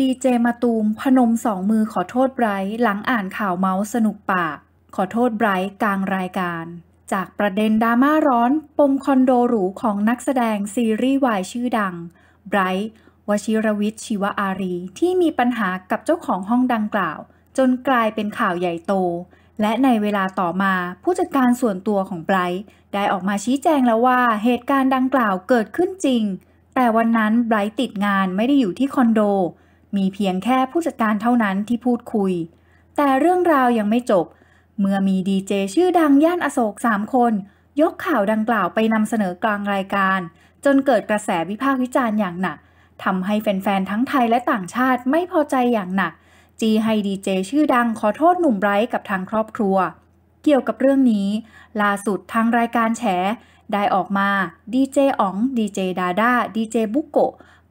ดีเจมาตูมพนมสองมือขอโทษไบรท์หลังอ่านข่าวเมาส์สนุกปาก ขอโทษไบรท์กลางรายการ จากประเด็นดราม่าร้อน ปมคอนโดหรูของนักแสดงซีรีส์วายชื่อดังไบรท์วชิรวิทย์ชีวอารี ที่มีปัญหากับเจ้าของห้องดังกล่าว จนกลายเป็นข่าวใหญ่โต และในเวลาต่อมาผู้จัดการส่วนตัวของไบรท์ได้ออกมาชี้แจงแล้วว่าเหตุการณ์ดังกล่าวเกิดขึ้นจริง แต่วันนั้นไบรท์ติดงานไม่ได้อยู่ที่คอนโดมีเพียงแค่ผู้จัดการเท่านั้นที่พูดคุย แต่เรื่องราวยังไม่จบ เมื่อมีดีเจชื่อดังย่านอโศกสามคน ยกข่าวดังกล่าวไปนำเสนอกลางรายการ จนเกิดกระแสวิพากษ์วิจารณ์อย่างหนักทำให้แฟน ๆ ทั้งไทยและต่างชาติไม่พอใจอย่างหนัก จีให้ดีเจชื่อดังขอโทษหนุ่มไบรท์กับทางครอบครัว เกี่ยวกับเรื่องนี้ล่าสุดทางรายการแฉได้ออกมาดีเจอ๋องดีเจดาด้าดีเจบุโก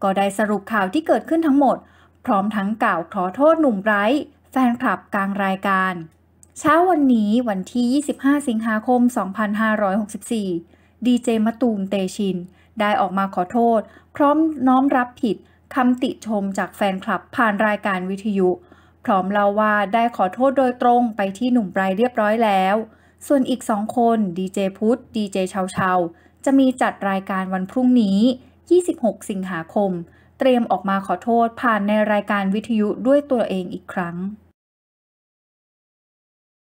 ก็ได้สรุปข่าวที่เกิดขึ้นทั้งหมดพร้อมทั้งกล่าวขอโทษหนุ่มไร้แฟนคลับกลางรายการ เช้าวันนี้วันที่ 25 สิงหาคม 2564ดีเจมาตูมเตชิน ได้ออกมาขอโทษ พร้อมน้อมรับผิดคำติชมจากแฟนคลับผ่านรายการวิทยุ พร้อมเล่าว่าได้ขอโทษโดยตรงไปที่หนุ่มไร้เรียบร้อยแล้ว ส่วนอีกสองคนดีเจพุทธดีเจเชาเชาจะมีจัดรายการวันพรุ่งนี้ 26 สิงหาคมเตรียมออกมาขอโทษผ่านในรายการวิทยุด้วยตัวเองอีกครั้ง